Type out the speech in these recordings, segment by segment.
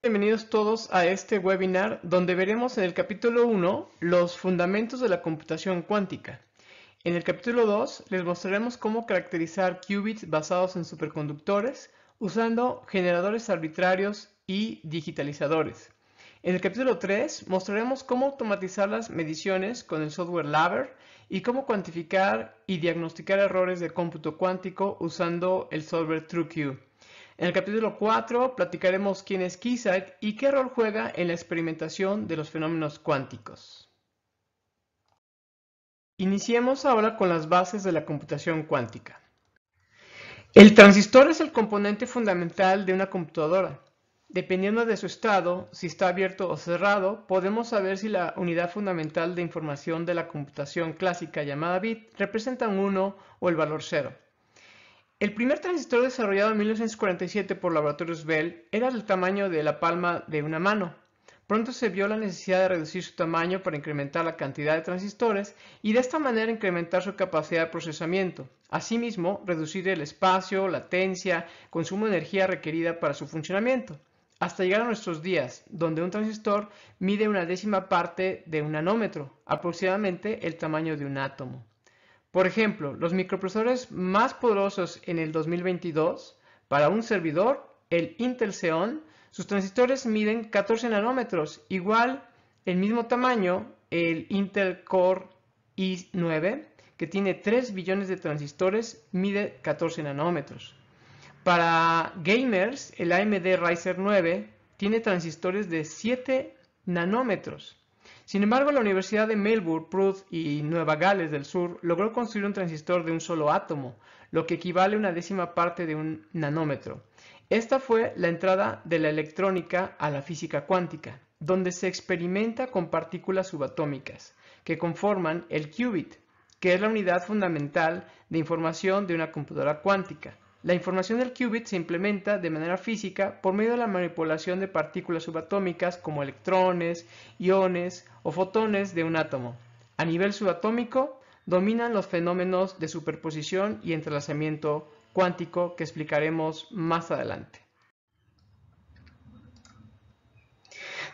bienvenidos todos a este webinar donde veremos en el capítulo 1 los fundamentos de la computación cuántica. En el capítulo 2 les mostraremos cómo caracterizar qubits basados en superconductores usando generadores arbitrarios y digitalizadores. En el capítulo 3 mostraremos cómo automatizar las mediciones con el software Laver y cómo cuantificar y diagnosticar errores de cómputo cuántico usando el software TrueQ. En el capítulo 4 platicaremos quién es Keysight y qué rol juega en la experimentación de los fenómenos cuánticos. Iniciemos ahora con las bases de la computación cuántica. El transistor es el componente fundamental de una computadora. Dependiendo de su estado, si está abierto o cerrado, podemos saber si la unidad fundamental de información de la computación clásica llamada bit representa un 1 o el valor 0. El primer transistor desarrollado en 1947 por Laboratorios Bell era del tamaño de la palma de una mano. Pronto se vio la necesidad de reducir su tamaño para incrementar la cantidad de transistores y de esta manera incrementar su capacidad de procesamiento. Asimismo, reducir el espacio, latencia, consumo de energía requerida para su funcionamiento. Hasta llegar a nuestros días, donde un transistor mide una décima parte de un nanómetro, aproximadamente el tamaño de un átomo. Por ejemplo, los microprocesores más poderosos en el 2022 para un servidor, el Intel Xeon, sus transistores miden 14 nanómetros, igual el mismo tamaño el Intel Core i9 que tiene 3 billones de transistores, mide 14 nanómetros. Para gamers, el AMD Ryzen 9 tiene transistores de 7 nanómetros sin embargo, la Universidad de Melbourne, Perth y Nueva Gales del Sur logró construir un transistor de un solo átomo, lo que equivale a una décima parte de un nanómetro. Esta fue la entrada de la electrónica a la física cuántica, donde se experimenta con partículas subatómicas, que conforman el qubit, que es la unidad fundamental de información de una computadora cuántica. La información del qubit se implementa de manera física por medio de la manipulación de partículas subatómicas como electrones, iones o fotones de un átomo. A nivel subatómico, dominan los fenómenos de superposición y entrelazamiento cuántico que explicaremos más adelante.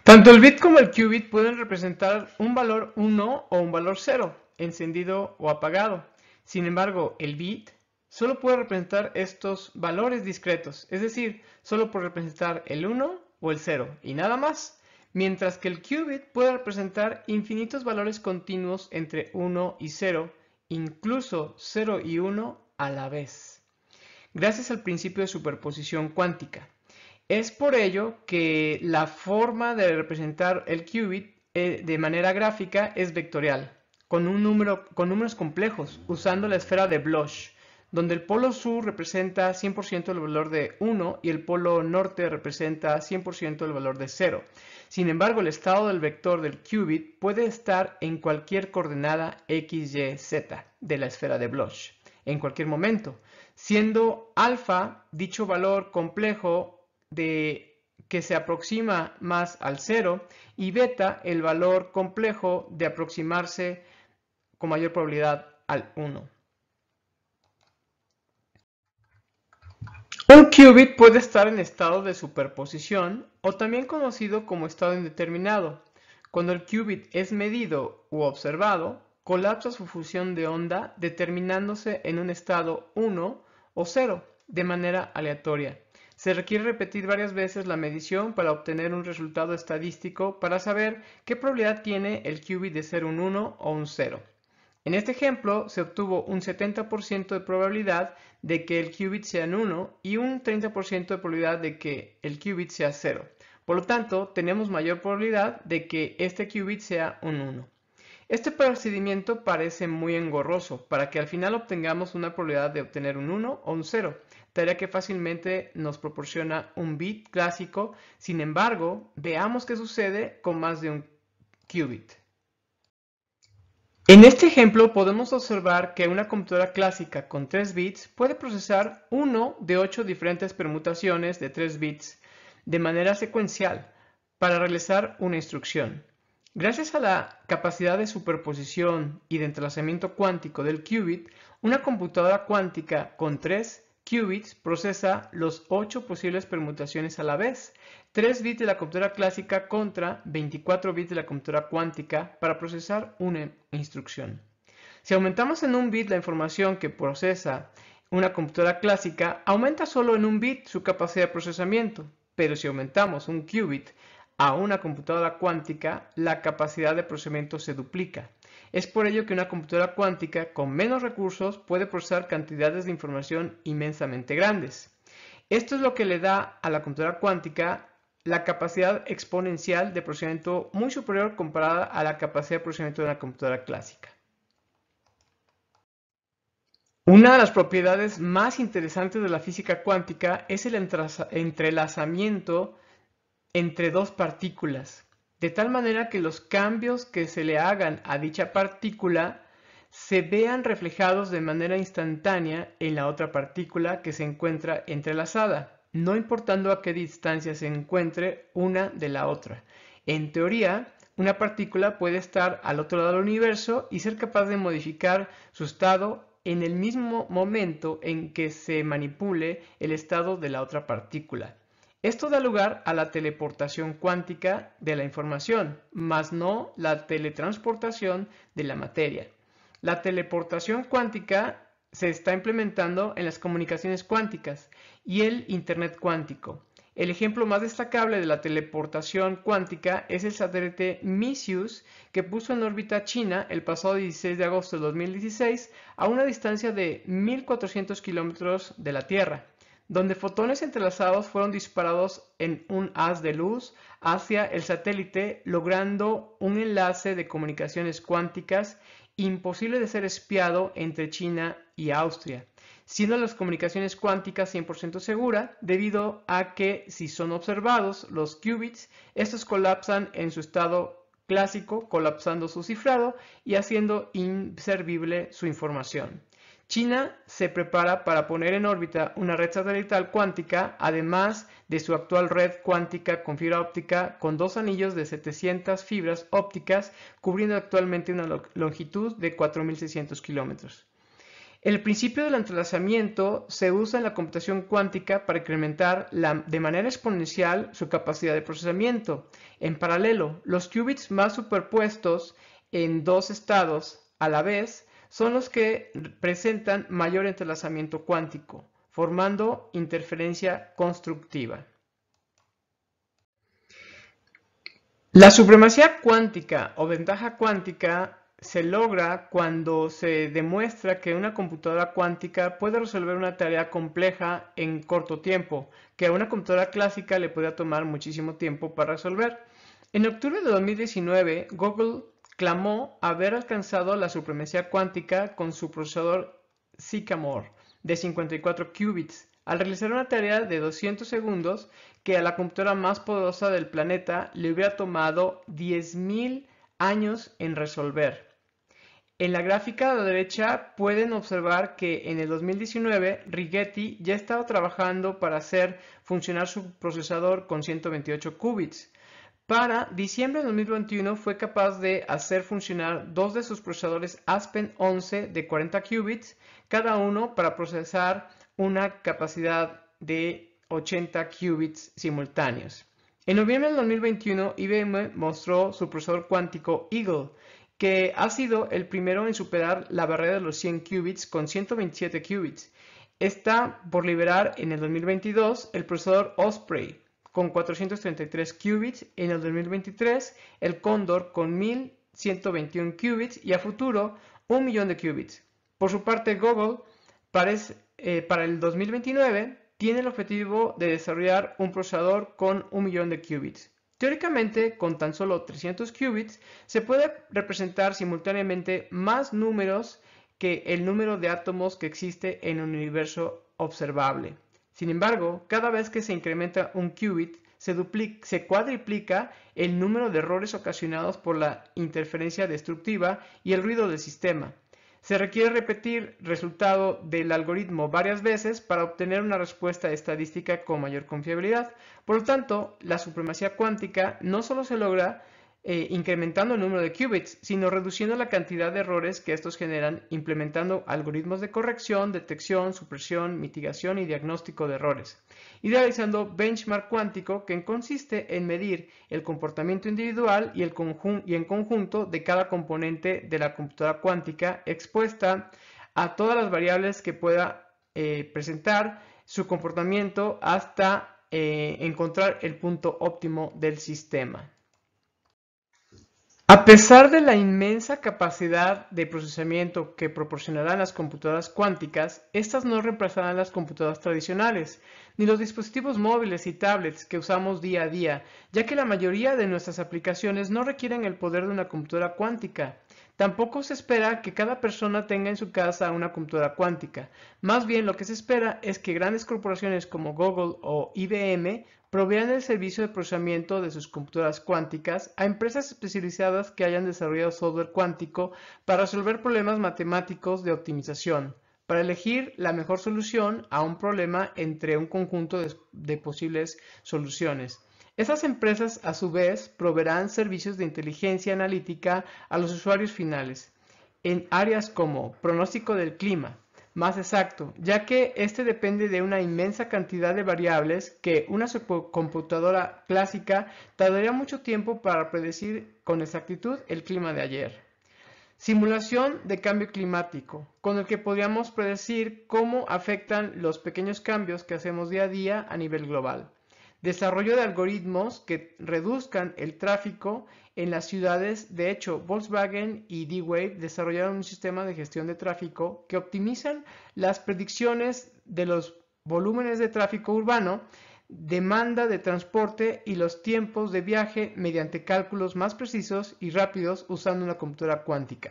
Tanto el bit como el qubit pueden representar un valor 1 o un valor 0, encendido o apagado. Sin embargo, el bit solo puede representar estos valores discretos, es decir, solo puede representar el 1 o el 0 y nada más, mientras que el qubit puede representar infinitos valores continuos entre 1 y 0, incluso 0 y 1 a la vez, gracias al principio de superposición cuántica. Es por ello que la forma de representar el qubit eh, de manera gráfica es vectorial, con, un número, con números complejos, usando la esfera de Bloch donde el polo sur representa 100% el valor de 1 y el polo norte representa 100% el valor de 0. Sin embargo, el estado del vector del qubit puede estar en cualquier coordenada x, y, z de la esfera de Bloch, en cualquier momento, siendo alfa dicho valor complejo de que se aproxima más al 0 y beta el valor complejo de aproximarse con mayor probabilidad al 1. Un qubit puede estar en estado de superposición o también conocido como estado indeterminado. Cuando el qubit es medido u observado, colapsa su fusión de onda determinándose en un estado 1 o 0 de manera aleatoria. Se requiere repetir varias veces la medición para obtener un resultado estadístico para saber qué probabilidad tiene el qubit de ser un 1 o un 0. En este ejemplo se obtuvo un 70% de probabilidad de que el qubit sea un 1 y un 30% de probabilidad de que el qubit sea 0. Por lo tanto, tenemos mayor probabilidad de que este qubit sea un 1. Este procedimiento parece muy engorroso para que al final obtengamos una probabilidad de obtener un 1 o un 0, tarea que fácilmente nos proporciona un bit clásico. Sin embargo, veamos qué sucede con más de un qubit. En este ejemplo podemos observar que una computadora clásica con 3 bits puede procesar uno de 8 diferentes permutaciones de 3 bits de manera secuencial para realizar una instrucción. Gracias a la capacidad de superposición y de entrelazamiento cuántico del qubit, una computadora cuántica con 3 qubits procesa los 8 posibles permutaciones a la vez, 3 bits de la computadora clásica contra 24 bits de la computadora cuántica para procesar una instrucción. Si aumentamos en un bit la información que procesa una computadora clásica, aumenta solo en un bit su capacidad de procesamiento, pero si aumentamos un qubit a una computadora cuántica, la capacidad de procesamiento se duplica. Es por ello que una computadora cuántica con menos recursos puede procesar cantidades de información inmensamente grandes. Esto es lo que le da a la computadora cuántica la capacidad exponencial de procesamiento muy superior comparada a la capacidad de procesamiento de una computadora clásica. Una de las propiedades más interesantes de la física cuántica es el entrelazamiento entre dos partículas, de tal manera que los cambios que se le hagan a dicha partícula se vean reflejados de manera instantánea en la otra partícula que se encuentra entrelazada no importando a qué distancia se encuentre una de la otra. En teoría, una partícula puede estar al otro lado del universo y ser capaz de modificar su estado en el mismo momento en que se manipule el estado de la otra partícula. Esto da lugar a la teleportación cuántica de la información, más no la teletransportación de la materia. La teleportación cuántica se está implementando en las comunicaciones cuánticas y el Internet cuántico. El ejemplo más destacable de la teleportación cuántica es el satélite Misius que puso en órbita China el pasado 16 de agosto de 2016 a una distancia de 1.400 kilómetros de la Tierra, donde fotones entrelazados fueron disparados en un haz de luz hacia el satélite logrando un enlace de comunicaciones cuánticas imposible de ser espiado entre China y Austria, siendo las comunicaciones cuánticas 100% segura debido a que si son observados los qubits, estos colapsan en su estado clásico, colapsando su cifrado y haciendo inservible su información. China se prepara para poner en órbita una red satelital cuántica, además de su actual red cuántica con fibra óptica con dos anillos de 700 fibras ópticas, cubriendo actualmente una longitud de 4.600 kilómetros. El principio del entrelazamiento se usa en la computación cuántica para incrementar de manera exponencial su capacidad de procesamiento. En paralelo, los qubits más superpuestos en dos estados a la vez son los que presentan mayor entrelazamiento cuántico, formando interferencia constructiva. La supremacía cuántica o ventaja cuántica se logra cuando se demuestra que una computadora cuántica puede resolver una tarea compleja en corto tiempo, que a una computadora clásica le pueda tomar muchísimo tiempo para resolver. En octubre de 2019, Google clamó haber alcanzado la supremacía cuántica con su procesador Sycamore de 54 qubits, al realizar una tarea de 200 segundos que a la computadora más poderosa del planeta le hubiera tomado 10.000 años en resolver. En la gráfica de la derecha pueden observar que en el 2019 Rigetti ya estaba trabajando para hacer funcionar su procesador con 128 qubits, para diciembre de 2021 fue capaz de hacer funcionar dos de sus procesadores Aspen 11 de 40 qubits, cada uno para procesar una capacidad de 80 qubits simultáneos. En noviembre de 2021, IBM mostró su procesador cuántico Eagle, que ha sido el primero en superar la barrera de los 100 qubits con 127 qubits. Está por liberar en el 2022 el procesador Osprey, con 433 qubits, en el 2023 el Condor con 1121 qubits y a futuro un millón de qubits. Por su parte, Google parece, eh, para el 2029 tiene el objetivo de desarrollar un procesador con un millón de qubits. Teóricamente, con tan solo 300 qubits, se puede representar simultáneamente más números que el número de átomos que existe en un universo observable. Sin embargo, cada vez que se incrementa un qubit, se, cuadriplica el número de errores ocasionados por la interferencia destructiva y el ruido del sistema. Se requiere repetir el resultado del algoritmo varias veces para obtener una respuesta estadística con mayor confiabilidad. Por lo tanto, la supremacía cuántica no solo se logra, eh, incrementando el número de qubits, sino reduciendo la cantidad de errores que estos generan implementando algoritmos de corrección, detección, supresión, mitigación y diagnóstico de errores, Idealizando benchmark cuántico que consiste en medir el comportamiento individual y, el en conjunto de cada componente de la computadora cuántica expuesta a todas las variables que pueda eh, presentar su comportamiento hasta eh, encontrar el punto óptimo del sistema. A pesar de la inmensa capacidad de procesamiento que proporcionarán las computadoras cuánticas, estas no reemplazarán las computadoras tradicionales, ni los dispositivos móviles y tablets que usamos día a día, ya que la mayoría de nuestras aplicaciones no requieren el poder de una computadora cuántica. Tampoco se espera que cada persona tenga en su casa una computadora cuántica. Más bien lo que se espera es que grandes corporaciones como Google o IBM provean el servicio de procesamiento de sus computadoras cuánticas a empresas especializadas que hayan desarrollado software cuántico para resolver problemas matemáticos de optimización, para elegir la mejor solución a un problema entre un conjunto de, de posibles soluciones. Esas empresas, a su vez, proveerán servicios de inteligencia analítica a los usuarios finales en áreas como pronóstico del clima, más exacto, ya que este depende de una inmensa cantidad de variables que una computadora clásica tardaría mucho tiempo para predecir con exactitud el clima de ayer. Simulación de cambio climático, con el que podríamos predecir cómo afectan los pequeños cambios que hacemos día a día a nivel global desarrollo de algoritmos que reduzcan el tráfico en las ciudades. De hecho, Volkswagen y D-Wave desarrollaron un sistema de gestión de tráfico que optimizan las predicciones de los volúmenes de tráfico urbano, demanda de transporte y los tiempos de viaje mediante cálculos más precisos y rápidos usando una computadora cuántica.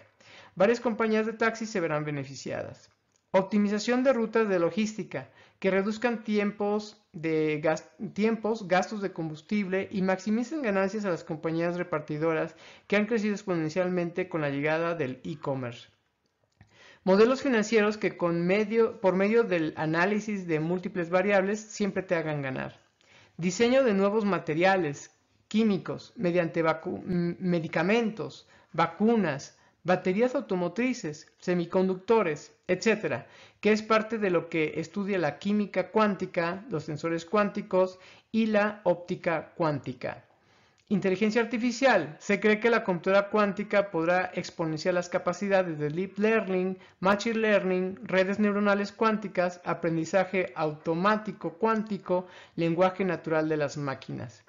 Varias compañías de taxis se verán beneficiadas. Optimización de rutas de logística que reduzcan tiempos, de tiempos, gastos de combustible y maximicen ganancias a las compañías repartidoras que han crecido exponencialmente con la llegada del e-commerce. Modelos financieros que con medio, por medio del análisis de múltiples variables siempre te hagan ganar. Diseño de nuevos materiales, químicos, mediante medicamentos, vacunas, baterías automotrices, semiconductores, etcétera, que es parte de lo que estudia la química cuántica, los sensores cuánticos y la óptica cuántica. Inteligencia artificial. Se cree que la computadora cuántica podrá exponenciar las capacidades de deep learning, machine learning, redes neuronales cuánticas, aprendizaje automático cuántico, lenguaje natural de las máquinas.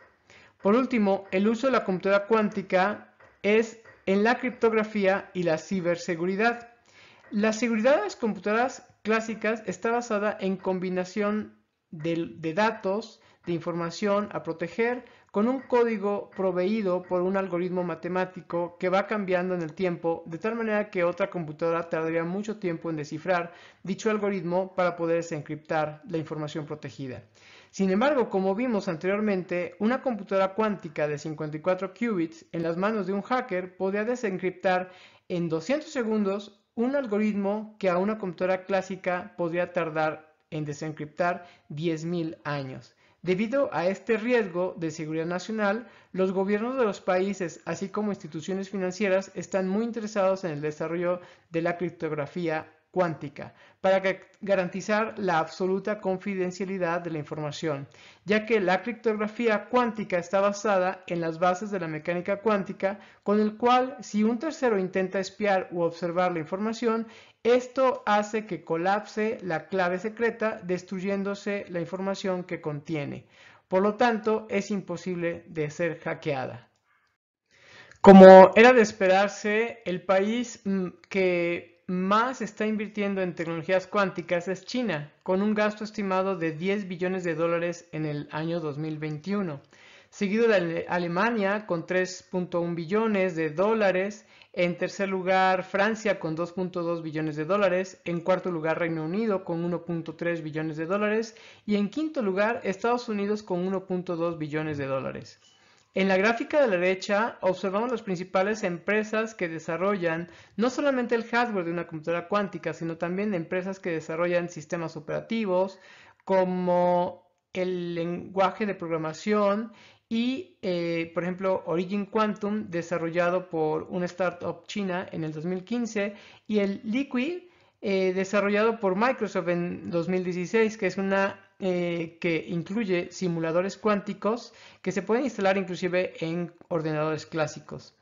Por último, el uso de la computadora cuántica es en la criptografía y la ciberseguridad. La seguridad de las computadoras clásicas está basada en combinación de, datos, de información a proteger, con un código proveído por un algoritmo matemático que va cambiando en el tiempo, de tal manera que otra computadora tardaría mucho tiempo en descifrar dicho algoritmo para poder desencriptar la información protegida. Sin embargo, como vimos anteriormente, una computadora cuántica de 54 qubits en las manos de un hacker podría desencriptar en 200 segundos un algoritmo que a una computadora clásica podría tardar en desencriptar 10.000 años. Debido a este riesgo de seguridad nacional, los gobiernos de los países, así como instituciones financieras, están muy interesados en el desarrollo de la criptografía cuántica para garantizar la absoluta confidencialidad de la información, ya que la criptografía cuántica está basada en las bases de la mecánica cuántica, con el cual si un tercero intenta espiar u observar la información, esto hace que colapse la clave secreta, destruyéndose la información que contiene. Por lo tanto, es imposible de ser hackeada. Como era de esperarse, el país mm, que más está invirtiendo en tecnologías cuánticas es China, con un gasto estimado de 10 billones de dólares en el año 2021, seguido de Alemania con 3.1 billones de dólares, en tercer lugar Francia con 2.2 billones de dólares, en cuarto lugar Reino Unido con 1.3 billones de dólares y en quinto lugar Estados Unidos con 1.2 billones de dólares. En la gráfica de la derecha observamos las principales empresas que desarrollan no solamente el hardware de una computadora cuántica, sino también empresas que desarrollan sistemas operativos como el lenguaje de programación y, eh, por ejemplo, Origin Quantum, desarrollado por una startup china en el 2015, y el Liquid, eh, desarrollado por Microsoft en 2016, que es una eh, que incluye simuladores cuánticos que se pueden instalar inclusive en ordenadores clásicos.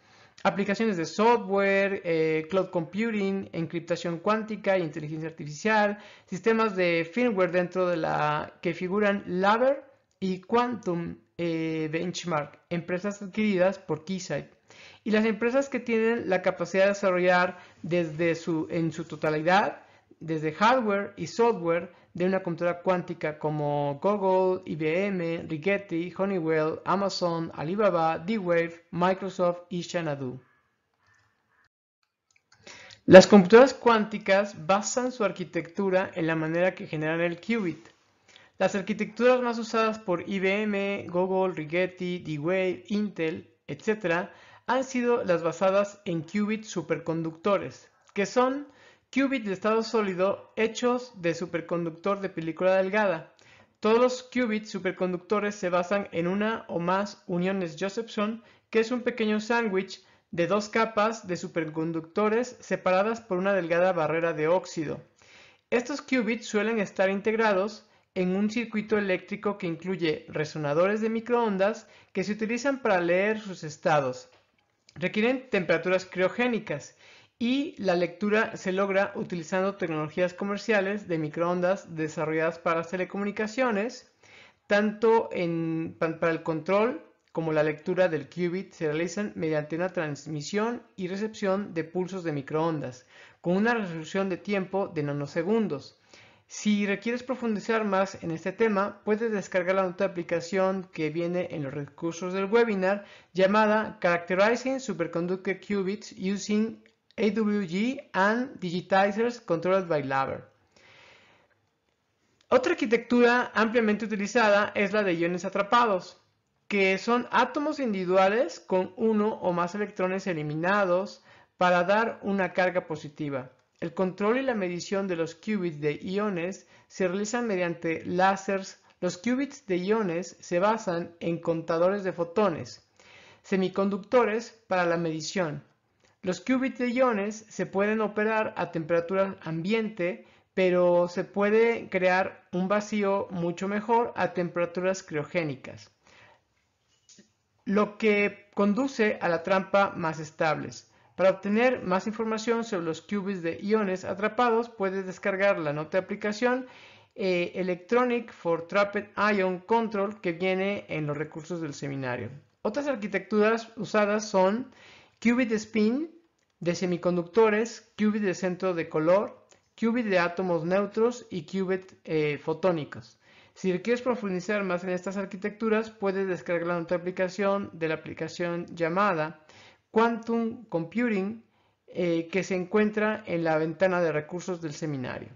Aplicaciones de software, eh, cloud computing, encriptación cuántica e inteligencia artificial, sistemas de firmware dentro de la que figuran Laber y Quantum eh, Benchmark, empresas adquiridas por Keysight. Y las empresas que tienen la capacidad de desarrollar desde su, en su totalidad, desde hardware y software, de una computadora cuántica como Google, IBM, Rigetti, Honeywell, Amazon, Alibaba, D-Wave, Microsoft y Xanadu. Las computadoras cuánticas basan su arquitectura en la manera que generan el qubit. Las arquitecturas más usadas por IBM, Google, Rigetti, D-Wave, Intel, etc., han sido las basadas en qubits superconductores, que son qubits de estado sólido hechos de superconductor de película delgada. Todos los qubits superconductores se basan en una o más uniones Josephson, que es un pequeño sándwich de dos capas de superconductores separadas por una delgada barrera de óxido. Estos qubits suelen estar integrados en un circuito eléctrico que incluye resonadores de microondas que se utilizan para leer sus estados. Requieren temperaturas criogénicas y la lectura se logra utilizando tecnologías comerciales de microondas desarrolladas para telecomunicaciones, tanto en, para el control como la lectura del qubit se realizan mediante una transmisión y recepción de pulsos de microondas, con una resolución de tiempo de nanosegundos. Si requieres profundizar más en este tema, puedes descargar la nota de aplicación que viene en los recursos del webinar llamada Characterizing Superconductor Qubits Using AWG and Digitizers Controlled by Laber. Otra arquitectura ampliamente utilizada es la de iones atrapados, que son átomos individuales con uno o más electrones eliminados para dar una carga positiva. El control y la medición de los qubits de iones se realizan mediante láseres. Los qubits de iones se basan en contadores de fotones, semiconductores para la medición, los qubits de iones se pueden operar a temperatura ambiente, pero se puede crear un vacío mucho mejor a temperaturas criogénicas, lo que conduce a la trampa más estables. Para obtener más información sobre los qubits de iones atrapados, puedes descargar la nota de aplicación eh, Electronic for Trapped Ion Control que viene en los recursos del seminario. Otras arquitecturas usadas son qubit de spin de semiconductores, qubit de centro de color, qubit de átomos neutros y qubit eh, fotónicos. Si quieres profundizar más en estas arquitecturas, puedes descargar la otra aplicación de la aplicación llamada Quantum Computing eh, que se encuentra en la ventana de recursos del seminario.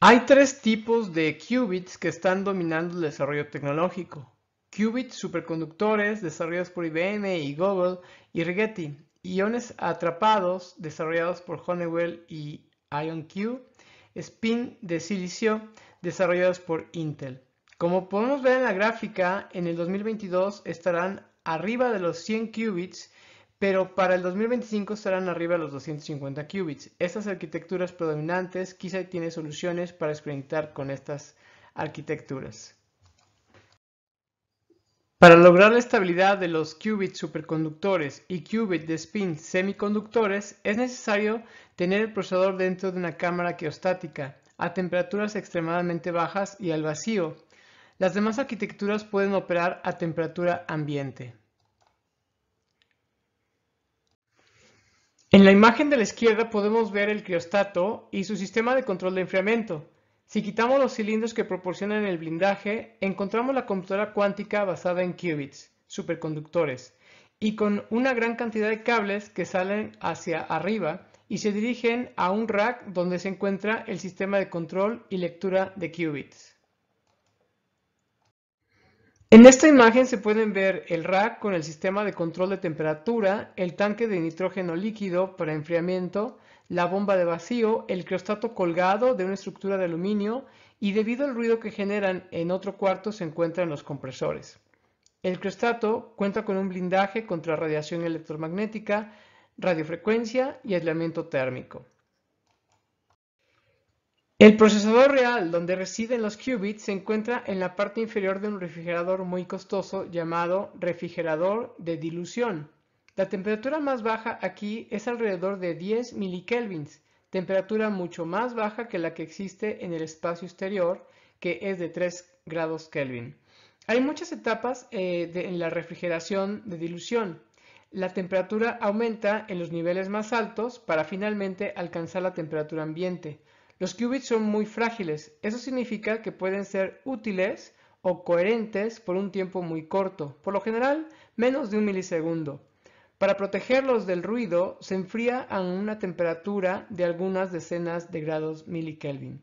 Hay tres tipos de qubits que están dominando el desarrollo tecnológico. Qubits superconductores desarrollados por IBM y Google y Rigetti, iones atrapados desarrollados por Honeywell y IonQ, spin de silicio desarrollados por Intel. Como podemos ver en la gráfica, en el 2022 estarán arriba de los 100 qubits, pero para el 2025 estarán arriba de los 250 qubits. Estas arquitecturas predominantes quizá tienen soluciones para experimentar con estas arquitecturas. Para lograr la estabilidad de los qubits superconductores y qubit de spin semiconductores, es necesario tener el procesador dentro de una cámara criostática, a temperaturas extremadamente bajas y al vacío. Las demás arquitecturas pueden operar a temperatura ambiente. En la imagen de la izquierda podemos ver el criostato y su sistema de control de enfriamiento. Si quitamos los cilindros que proporcionan el blindaje, encontramos la computadora cuántica basada en qubits, superconductores, y con una gran cantidad de cables que salen hacia arriba y se dirigen a un rack donde se encuentra el sistema de control y lectura de qubits. En esta imagen se pueden ver el rack con el sistema de control de temperatura, el tanque de nitrógeno líquido para enfriamiento, la bomba de vacío, el crostato colgado de una estructura de aluminio y debido al ruido que generan en otro cuarto se encuentran los compresores. El crostato cuenta con un blindaje contra radiación electromagnética, radiofrecuencia y aislamiento térmico. El procesador real donde residen los qubits se encuentra en la parte inferior de un refrigerador muy costoso llamado refrigerador de dilución. La temperatura más baja aquí es alrededor de 10 milikelvins, temperatura mucho más baja que la que existe en el espacio exterior, que es de 3 grados Kelvin. Hay muchas etapas eh, en la refrigeración de dilución. La temperatura aumenta en los niveles más altos para finalmente alcanzar la temperatura ambiente. Los qubits son muy frágiles, eso significa que pueden ser útiles o coherentes por un tiempo muy corto, por lo general menos de un milisegundo. Para protegerlos del ruido, se enfría a una temperatura de algunas decenas de grados milikelvin.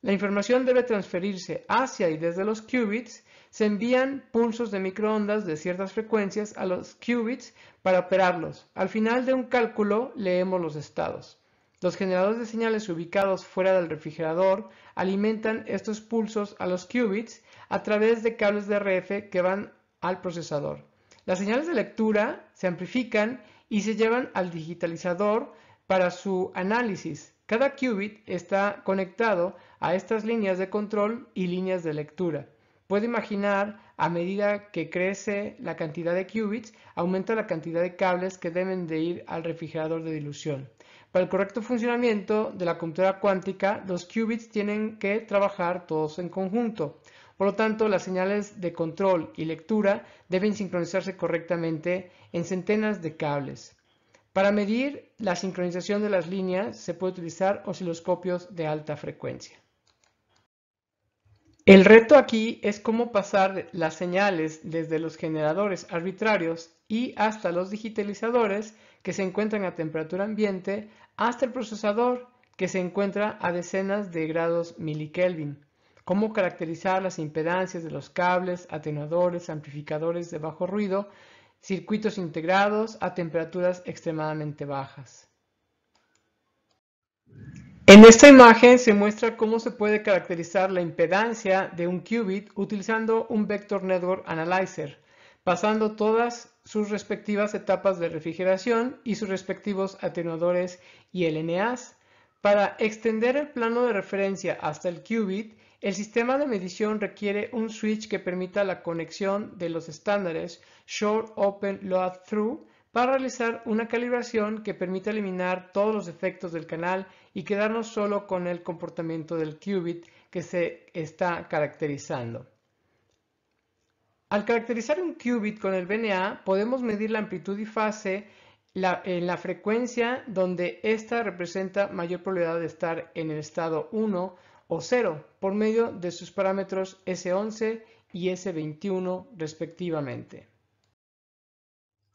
La información debe transferirse hacia y desde los qubits. Se envían pulsos de microondas de ciertas frecuencias a los qubits para operarlos. Al final de un cálculo leemos los estados. Los generadores de señales ubicados fuera del refrigerador alimentan estos pulsos a los qubits a través de cables de RF que van al procesador. Las señales de lectura se amplifican y se llevan al digitalizador para su análisis. Cada qubit está conectado a estas líneas de control y líneas de lectura. Puede imaginar, a medida que crece la cantidad de qubits, aumenta la cantidad de cables que deben de ir al refrigerador de dilución. Para el correcto funcionamiento de la computadora cuántica, los qubits tienen que trabajar todos en conjunto. Por lo tanto, las señales de control y lectura deben sincronizarse correctamente en centenas de cables. Para medir la sincronización de las líneas se puede utilizar osciloscopios de alta frecuencia. El reto aquí es cómo pasar las señales desde los generadores arbitrarios y hasta los digitalizadores que se encuentran a temperatura ambiente hasta el procesador que se encuentra a decenas de grados milikelvin cómo caracterizar las impedancias de los cables, atenuadores, amplificadores de bajo ruido, circuitos integrados a temperaturas extremadamente bajas. En esta imagen se muestra cómo se puede caracterizar la impedancia de un qubit utilizando un Vector Network Analyzer, pasando todas sus respectivas etapas de refrigeración y sus respectivos atenuadores y LNAs, para extender el plano de referencia hasta el qubit el sistema de medición requiere un switch que permita la conexión de los estándares Short Open Load Through para realizar una calibración que permita eliminar todos los efectos del canal y quedarnos solo con el comportamiento del qubit que se está caracterizando. Al caracterizar un qubit con el BNA, podemos medir la amplitud y fase en la frecuencia donde ésta representa mayor probabilidad de estar en el estado 1 o por medio de sus parámetros S11 y S21 respectivamente.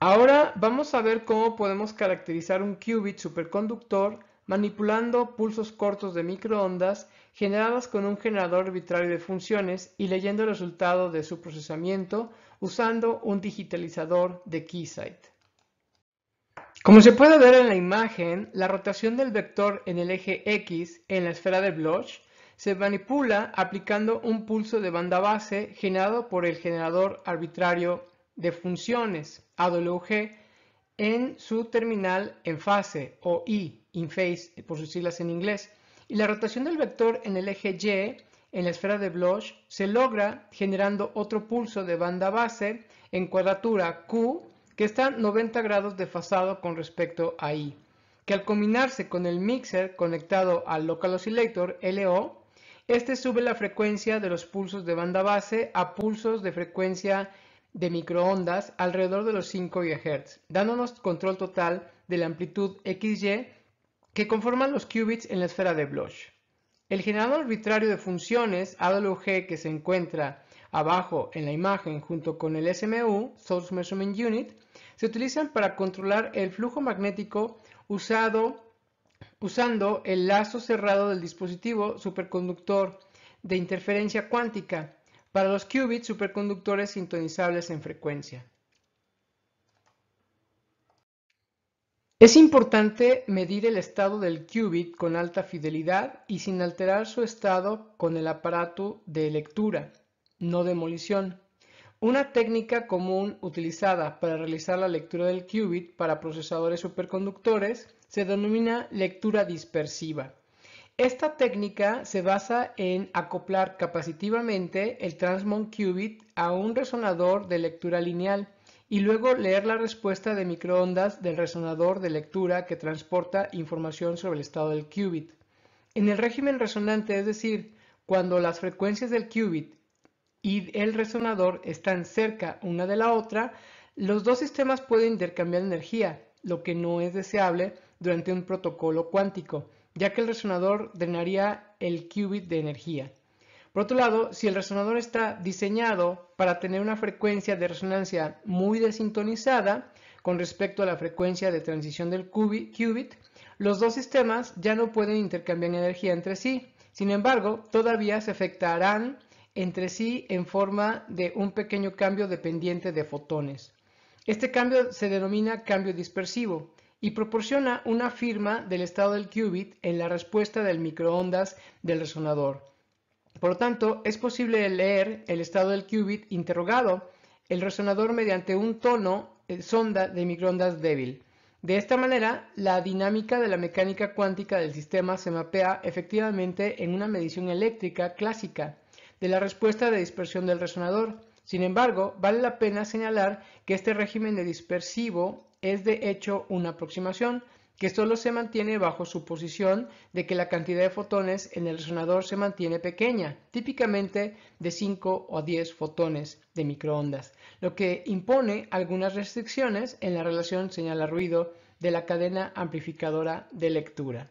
Ahora vamos a ver cómo podemos caracterizar un qubit superconductor manipulando pulsos cortos de microondas generadas con un generador arbitrario de funciones y leyendo el resultado de su procesamiento usando un digitalizador de Keysight. Como se puede ver en la imagen, la rotación del vector en el eje X en la esfera de Bloch se manipula aplicando un pulso de banda base generado por el generador arbitrario de funciones AWG en su terminal en fase o I, in phase por sus siglas en inglés, y la rotación del vector en el eje Y en la esfera de Bloch se logra generando otro pulso de banda base en cuadratura Q que está 90 grados de desfasado con respecto a I, que al combinarse con el mixer conectado al local oscillator LO este sube la frecuencia de los pulsos de banda base a pulsos de frecuencia de microondas alrededor de los 5 GHz, dándonos control total de la amplitud XY que conforman los qubits en la esfera de Bloch. El generador arbitrario de funciones AWG que se encuentra abajo en la imagen junto con el SMU, Source Measurement Unit, se utilizan para controlar el flujo magnético usado usando el lazo cerrado del dispositivo superconductor de interferencia cuántica para los qubits superconductores sintonizables en frecuencia. Es importante medir el estado del qubit con alta fidelidad y sin alterar su estado con el aparato de lectura, no demolición. Una técnica común utilizada para realizar la lectura del qubit para procesadores superconductores se denomina lectura dispersiva. Esta técnica se basa en acoplar capacitivamente el transmon qubit a un resonador de lectura lineal y luego leer la respuesta de microondas del resonador de lectura que transporta información sobre el estado del qubit. En el régimen resonante, es decir, cuando las frecuencias del qubit y el resonador están cerca una de la otra, los dos sistemas pueden intercambiar energía, lo que no es deseable durante un protocolo cuántico, ya que el resonador drenaría el qubit de energía. Por otro lado, si el resonador está diseñado para tener una frecuencia de resonancia muy desintonizada con respecto a la frecuencia de transición del qubit, los dos sistemas ya no pueden intercambiar energía entre sí. Sin embargo, todavía se afectarán entre sí en forma de un pequeño cambio dependiente de fotones. Este cambio se denomina cambio dispersivo y proporciona una firma del estado del qubit en la respuesta del microondas del resonador. Por lo tanto, es posible leer el estado del qubit interrogado el resonador mediante un tono eh, sonda de microondas débil. De esta manera, la dinámica de la mecánica cuántica del sistema se mapea efectivamente en una medición eléctrica clásica de la respuesta de dispersión del resonador. Sin embargo, vale la pena señalar que este régimen de dispersivo es de hecho una aproximación que solo se mantiene bajo suposición de que la cantidad de fotones en el resonador se mantiene pequeña, típicamente de 5 o 10 fotones de microondas, lo que impone algunas restricciones en la relación señal-ruido de la cadena amplificadora de lectura.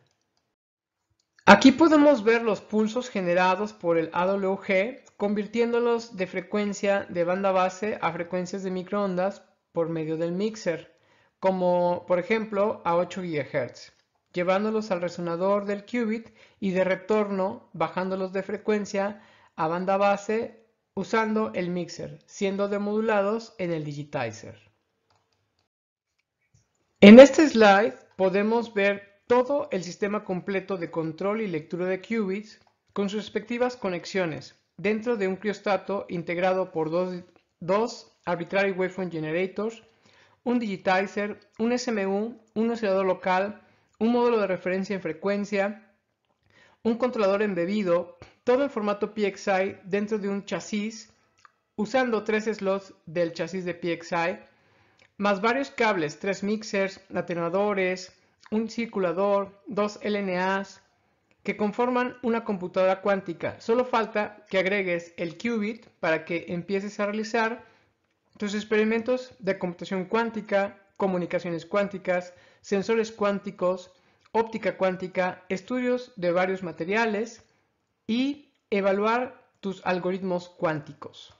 Aquí podemos ver los pulsos generados por el AWG convirtiéndolos de frecuencia de banda base a frecuencias de microondas por medio del mixer como por ejemplo a 8 GHz, llevándolos al resonador del qubit y de retorno bajándolos de frecuencia a banda base usando el mixer, siendo demodulados en el digitizer. En este slide podemos ver todo el sistema completo de control y lectura de qubits con sus respectivas conexiones dentro de un criostato integrado por dos, dos arbitrary waveform generators un digitizer, un SMU, un oscilador local, un módulo de referencia en frecuencia, un controlador embebido, todo en formato PXI dentro de un chasis, usando tres slots del chasis de PXI, más varios cables, tres mixers, atenuadores, un circulador, dos LNAs, que conforman una computadora cuántica. Solo falta que agregues el qubit para que empieces a realizar tus experimentos de computación cuántica, comunicaciones cuánticas, sensores cuánticos, óptica cuántica, estudios de varios materiales y evaluar tus algoritmos cuánticos.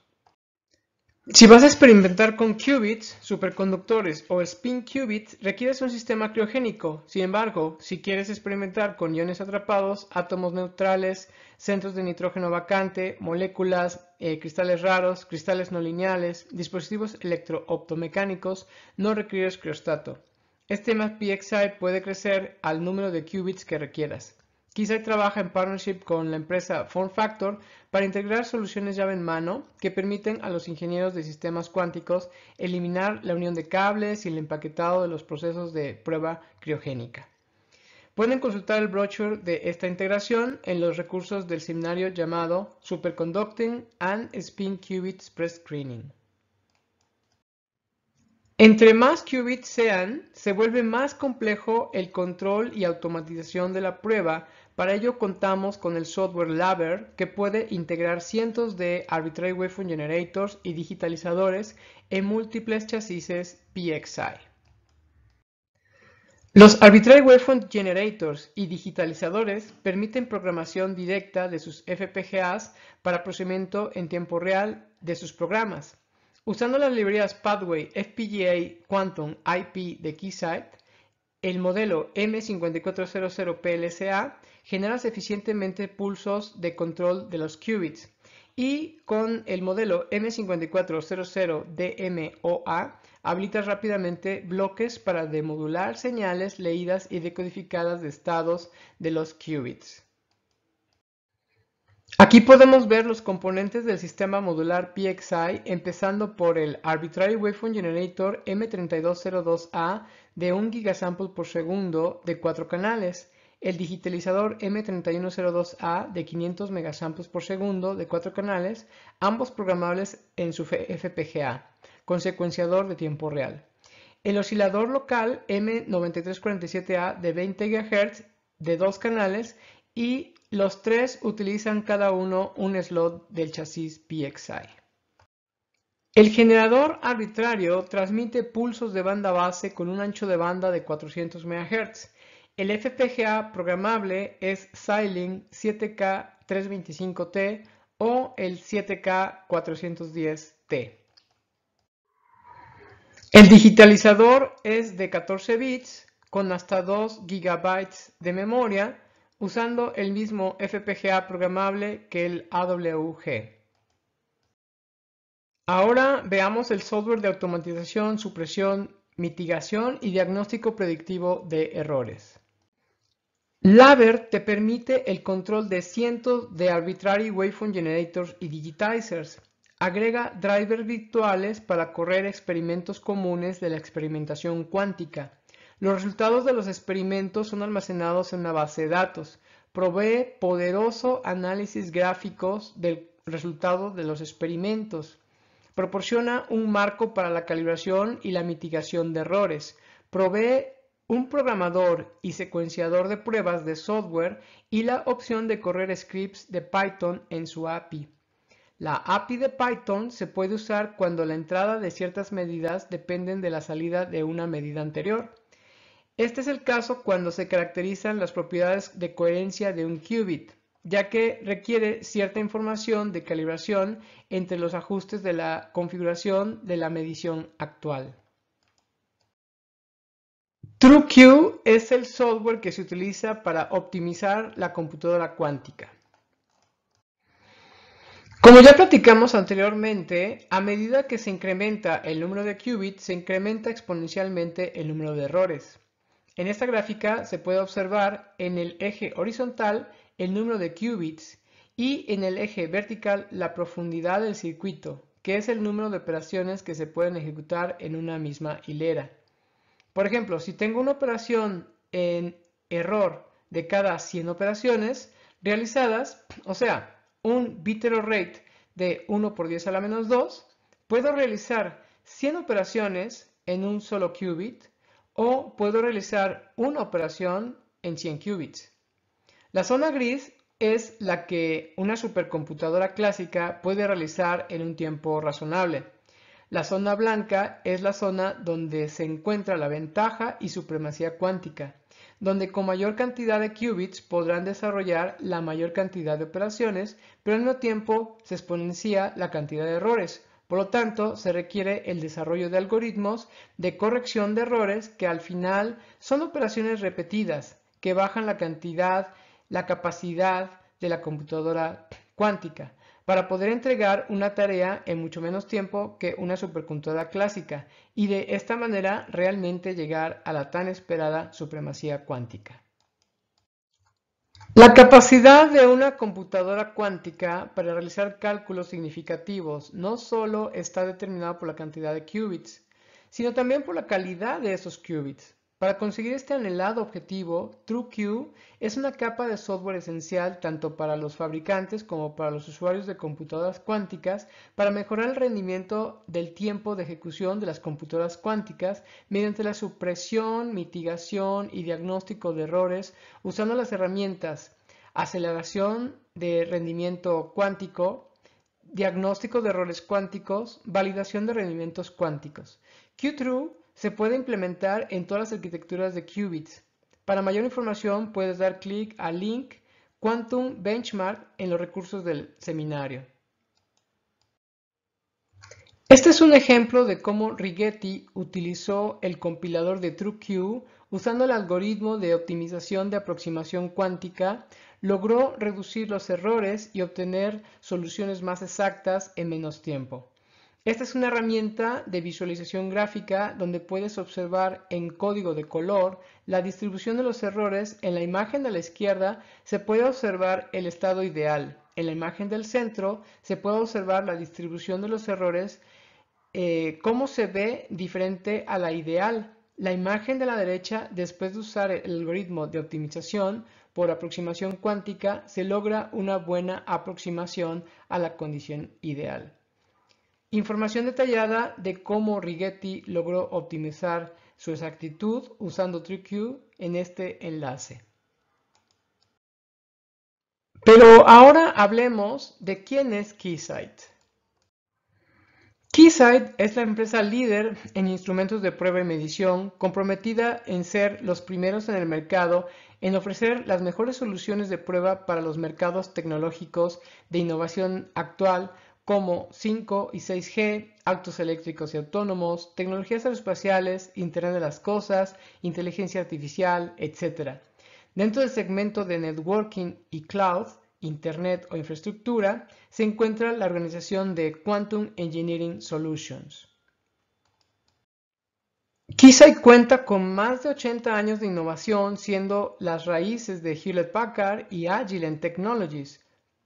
Si vas a experimentar con qubits, superconductores o spin qubits, requieres un sistema criogénico. Sin embargo, si quieres experimentar con iones atrapados, átomos neutrales, centros de nitrógeno vacante, moléculas, eh, cristales raros, cristales no lineales, dispositivos electrooptomecánicos, no requieres criostato. Este MAPXI puede crecer al número de qubits que requieras. Keysight trabaja en partnership con la empresa FormFactor para integrar soluciones llave en mano que permiten a los ingenieros de sistemas cuánticos eliminar la unión de cables y el empaquetado de los procesos de prueba criogénica. Pueden consultar el brochure de esta integración en los recursos del seminario llamado Superconducting and Spin Qubits Pre-Screening. Entre más qubits sean, se vuelve más complejo el control y automatización de la prueba para ello contamos con el software Laber que puede integrar cientos de Arbitrary Waveform Generators y digitalizadores en múltiples chasis PXI. Los Arbitrary Waveform Generators y digitalizadores permiten programación directa de sus FPGAs para procesamiento en tiempo real de sus programas. Usando las librerías Pathway, FPGA, Quantum, IP de Keysight, el modelo M5400 PLSA genera eficientemente pulsos de control de los qubits y con el modelo M5400 DMOA habilita rápidamente bloques para demodular señales leídas y decodificadas de estados de los qubits. Aquí podemos ver los componentes del sistema modular PXI empezando por el Arbitrary Waveform Generator M3202A de 1 gigasample por segundo de 4 canales, el digitalizador M3102A de 500 megasamples por segundo de 4 canales, ambos programables en su FPGA, con secuenciador de tiempo real. El oscilador local M9347A de 20 GHz de 2 canales y los tres utilizan cada uno un slot del chasis PXI. El generador arbitrario transmite pulsos de banda base con un ancho de banda de 400 MHz. El FPGA programable es Xilinx 7K325T o el 7K410T. El digitalizador es de 14 bits con hasta 2 GB de memoria usando el mismo FPGA programable que el AWG. Ahora veamos el software de automatización, supresión, mitigación y diagnóstico predictivo de errores. Laver te permite el control de cientos de arbitrary waveform generators y digitizers. Agrega drivers virtuales para correr experimentos comunes de la experimentación cuántica. Los resultados de los experimentos son almacenados en una base de datos. Provee poderoso análisis gráficos del resultado de los experimentos. Proporciona un marco para la calibración y la mitigación de errores. Provee un programador y secuenciador de pruebas de software y la opción de correr scripts de Python en su API. La API de Python se puede usar cuando la entrada de ciertas medidas dependen de la salida de una medida anterior. Este es el caso cuando se caracterizan las propiedades de coherencia de un qubit, ya que requiere cierta información de calibración entre los ajustes de la configuración de la medición actual. TrueQ es el software que se utiliza para optimizar la computadora cuántica. Como ya platicamos anteriormente, a medida que se incrementa el número de qubits, se incrementa exponencialmente el número de errores. En esta gráfica se puede observar en el eje horizontal el número de qubits y en el eje vertical la profundidad del circuito, que es el número de operaciones que se pueden ejecutar en una misma hilera. Por ejemplo, si tengo una operación en error de cada 100 operaciones realizadas, o sea, un bit error rate de 1 por 10 a la menos 2, puedo realizar 100 operaciones en un solo qubit o puedo realizar una operación en 100 qubits. La zona gris es la que una supercomputadora clásica puede realizar en un tiempo razonable. La zona blanca es la zona donde se encuentra la ventaja y supremacía cuántica, donde con mayor cantidad de qubits podrán desarrollar la mayor cantidad de operaciones, pero al mismo tiempo se exponencia la cantidad de errores, por lo tanto, se requiere el desarrollo de algoritmos de corrección de errores que al final son operaciones repetidas que bajan la cantidad, la capacidad de la computadora cuántica para poder entregar una tarea en mucho menos tiempo que una supercomputadora clásica y de esta manera realmente llegar a la tan esperada supremacía cuántica. La capacidad de una computadora cuántica para realizar cálculos significativos no solo está determinada por la cantidad de qubits, sino también por la calidad de esos qubits. Para conseguir este anhelado objetivo, TrueQ es una capa de software esencial tanto para los fabricantes como para los usuarios de computadoras cuánticas para mejorar el rendimiento del tiempo de ejecución de las computadoras cuánticas mediante la supresión, mitigación y diagnóstico de errores usando las herramientas aceleración de rendimiento cuántico, diagnóstico de errores cuánticos, validación de rendimientos cuánticos. QTrue se puede implementar en todas las arquitecturas de qubits. Para mayor información puedes dar clic al link Quantum Benchmark en los recursos del seminario. Este es un ejemplo de cómo Rigetti utilizó el compilador de TrueQ usando el algoritmo de optimización de aproximación cuántica, logró reducir los errores y obtener soluciones más exactas en menos tiempo. Esta es una herramienta de visualización gráfica donde puedes observar en código de color la distribución de los errores. En la imagen de la izquierda se puede observar el estado ideal. En la imagen del centro se puede observar la distribución de los errores, eh, cómo se ve diferente a la ideal. La imagen de la derecha, después de usar el algoritmo de optimización por aproximación cuántica, se logra una buena aproximación a la condición ideal. Información detallada de cómo Rigetti logró optimizar su exactitud usando TrueQ en este enlace. Pero ahora hablemos de quién es Keysight. Keysight es la empresa líder en instrumentos de prueba y medición comprometida en ser los primeros en el mercado en ofrecer las mejores soluciones de prueba para los mercados tecnológicos de innovación actual como 5 y 6G, actos eléctricos y autónomos, tecnologías aeroespaciales, Internet de las Cosas, inteligencia artificial, etc. Dentro del segmento de networking y cloud, Internet o infraestructura, se encuentra la organización de Quantum Engineering Solutions. Keysight cuenta con más de 80 años de innovación, siendo las raíces de Hewlett Packard y Agilent Technologies,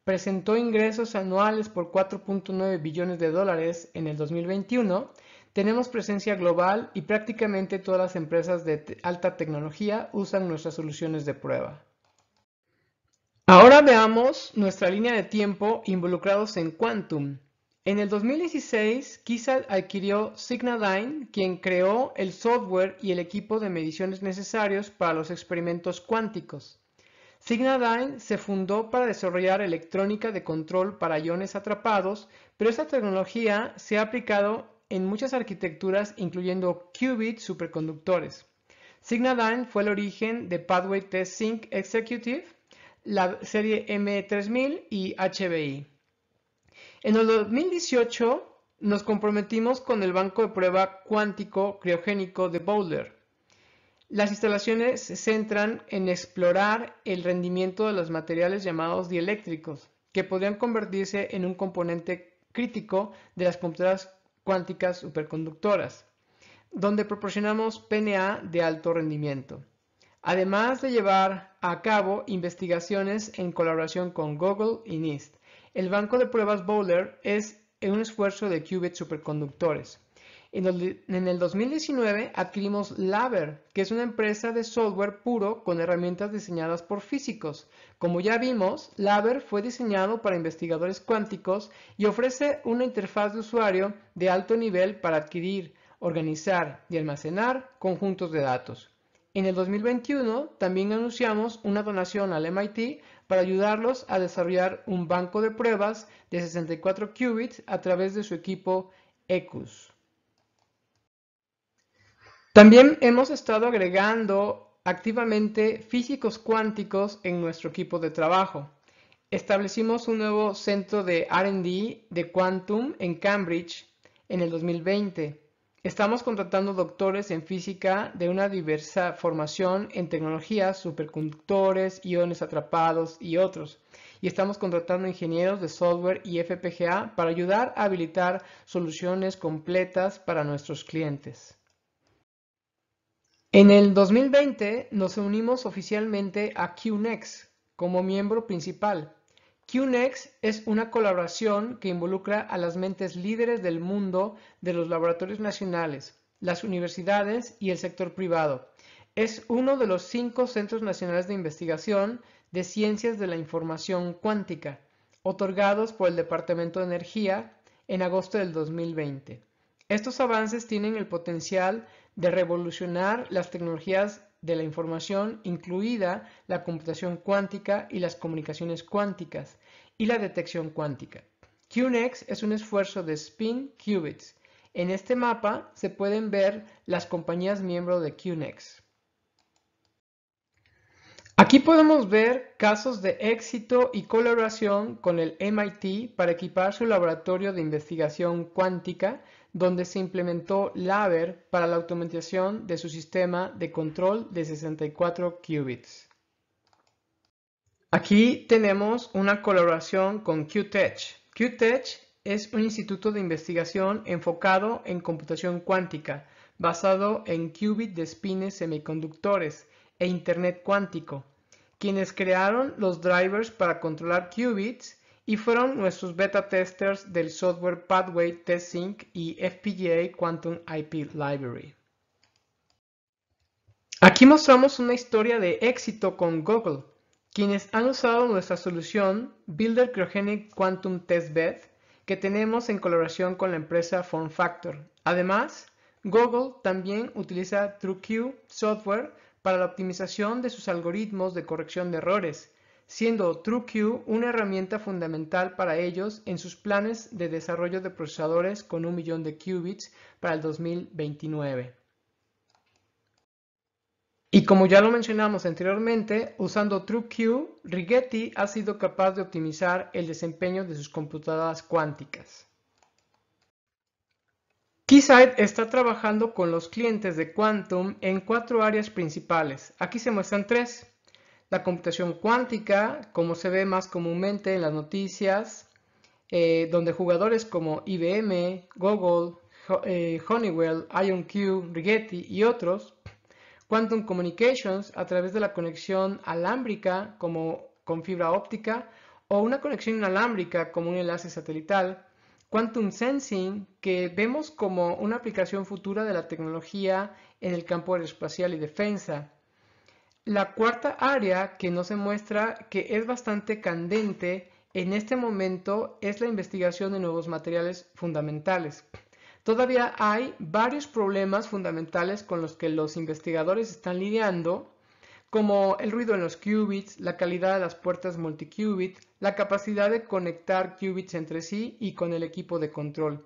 presentó ingresos anuales por 4.9 billones de dólares en el 2021, tenemos presencia global y prácticamente todas las empresas de alta tecnología usan nuestras soluciones de prueba. Ahora veamos nuestra línea de tiempo involucrados en Quantum. En el 2016, Kizal adquirió Signadyne, quien creó el software y el equipo de mediciones necesarios para los experimentos cuánticos. Signadine se fundó para desarrollar electrónica de control para iones atrapados, pero esta tecnología se ha aplicado en muchas arquitecturas, incluyendo qubit superconductores. Signadine fue el origen de Pathway Test Sync Executive, la serie M3000 y HBI. En el 2018 nos comprometimos con el banco de prueba cuántico criogénico de Boulder las instalaciones se centran en explorar el rendimiento de los materiales llamados dieléctricos, que podrían convertirse en un componente crítico de las computadoras cuánticas superconductoras, donde proporcionamos PNA de alto rendimiento. Además de llevar a cabo investigaciones en colaboración con Google y NIST, el banco de pruebas Bowler es un esfuerzo de qubit superconductores. En, el 2019 adquirimos Laber, que es una empresa de software puro con herramientas diseñadas por físicos. Como ya vimos, Laber fue diseñado para investigadores cuánticos y ofrece una interfaz de usuario de alto nivel para adquirir, organizar y almacenar conjuntos de datos. En el 2021 también anunciamos una donación al MIT para ayudarlos a desarrollar un banco de pruebas de 64 qubits a través de su equipo ECUS. También hemos estado agregando activamente físicos cuánticos en nuestro equipo de trabajo. Establecimos un nuevo centro de RD de Quantum en Cambridge en el 2020. Estamos contratando doctores en física de una diversa formación en tecnologías, superconductores, iones atrapados y otros. Y estamos contratando ingenieros de software y FPGA para ayudar a habilitar soluciones completas para nuestros clientes. En el 2020 nos unimos oficialmente a QNEX como miembro principal. QNEX es una colaboración que involucra a las mentes líderes del mundo de los laboratorios nacionales, las universidades y el sector privado. Es uno de los cinco centros nacionales de investigación de ciencias de la información cuántica, otorgados por el Departamento de Energía en agosto del 2020. Estos avances tienen el potencial de revolucionar las tecnologías de la información, incluida la computación cuántica y las comunicaciones cuánticas y la detección cuántica. QNX es un esfuerzo de Spin Qubits. En este mapa se pueden ver las compañías miembro de QNX. Aquí podemos ver casos de éxito y colaboración con el MIT para equipar su laboratorio de investigación cuántica, donde se implementó LAVER para la automatización de su sistema de control de 64 qubits. Aquí tenemos una colaboración con QTech. QTech es un instituto de investigación enfocado en computación cuántica, basado en qubit de espines semiconductores e Internet cuántico quienes crearon los drivers para controlar qubits y fueron nuestros beta testers del software Pathway Sync y FPGA Quantum IP Library. Aquí mostramos una historia de éxito con Google, quienes han usado nuestra solución Builder Cryogenic Quantum Testbed que tenemos en colaboración con la empresa FormFactor. Además, Google también utiliza TrueQ Software para la optimización de sus algoritmos de corrección de errores, siendo TrueQ una herramienta fundamental para ellos en sus planes de desarrollo de procesadores con un millón de qubits para el 2029. Y como ya lo mencionamos anteriormente, usando TrueQ, Rigetti ha sido capaz de optimizar el desempeño de sus computadoras cuánticas. Keysight está trabajando con los clientes de Quantum en cuatro áreas principales. Aquí se muestran tres. La computación cuántica, como se ve más comúnmente en las noticias, eh, donde jugadores como IBM, Google, eh, Honeywell, IonQ, Rigetti y otros, Quantum Communications a través de la conexión alámbrica como con fibra óptica o una conexión inalámbrica como un enlace satelital, Quantum Sensing, que vemos como una aplicación futura de la tecnología en el campo aeroespacial y defensa. La cuarta área que no se muestra, que es bastante candente en este momento, es la investigación de nuevos materiales fundamentales. Todavía hay varios problemas fundamentales con los que los investigadores están lidiando, como el ruido en los qubits, la calidad de las puertas multicubit, la capacidad de conectar qubits entre sí y con el equipo de control.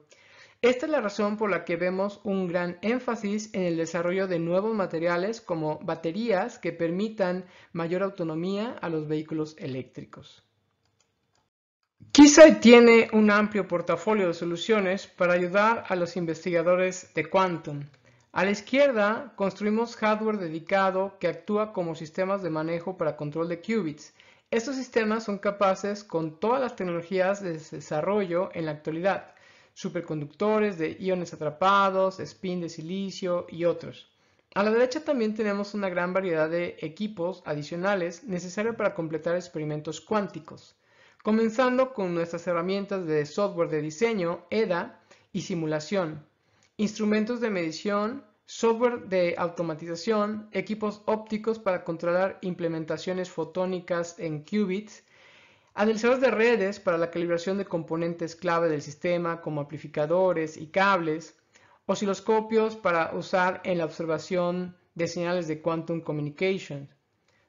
Esta es la razón por la que vemos un gran énfasis en el desarrollo de nuevos materiales como baterías que permitan mayor autonomía a los vehículos eléctricos. KISAI tiene un amplio portafolio de soluciones para ayudar a los investigadores de Quantum. A la izquierda construimos hardware dedicado que actúa como sistemas de manejo para control de qubits. Estos sistemas son capaces con todas las tecnologías de desarrollo en la actualidad, superconductores de iones atrapados, spin de silicio y otros. A la derecha también tenemos una gran variedad de equipos adicionales necesarios para completar experimentos cuánticos, comenzando con nuestras herramientas de software de diseño, EDA, y simulación, instrumentos de medición, software de automatización, equipos ópticos para controlar implementaciones fotónicas en qubits, analizadores de redes para la calibración de componentes clave del sistema como amplificadores y cables, osciloscopios para usar en la observación de señales de quantum communication.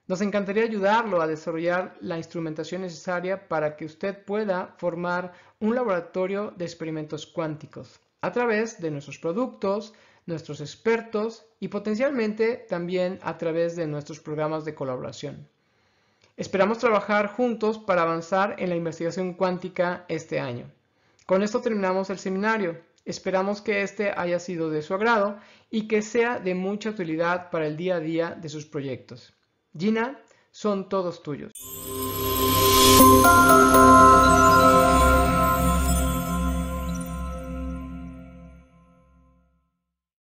Nos encantaría ayudarlo a desarrollar la instrumentación necesaria para que usted pueda formar un laboratorio de experimentos cuánticos a través de nuestros productos, nuestros expertos y potencialmente también a través de nuestros programas de colaboración. Esperamos trabajar juntos para avanzar en la investigación cuántica este año. Con esto terminamos el seminario. Esperamos que este haya sido de su agrado y que sea de mucha utilidad para el día a día de sus proyectos. Gina, son todos tuyos.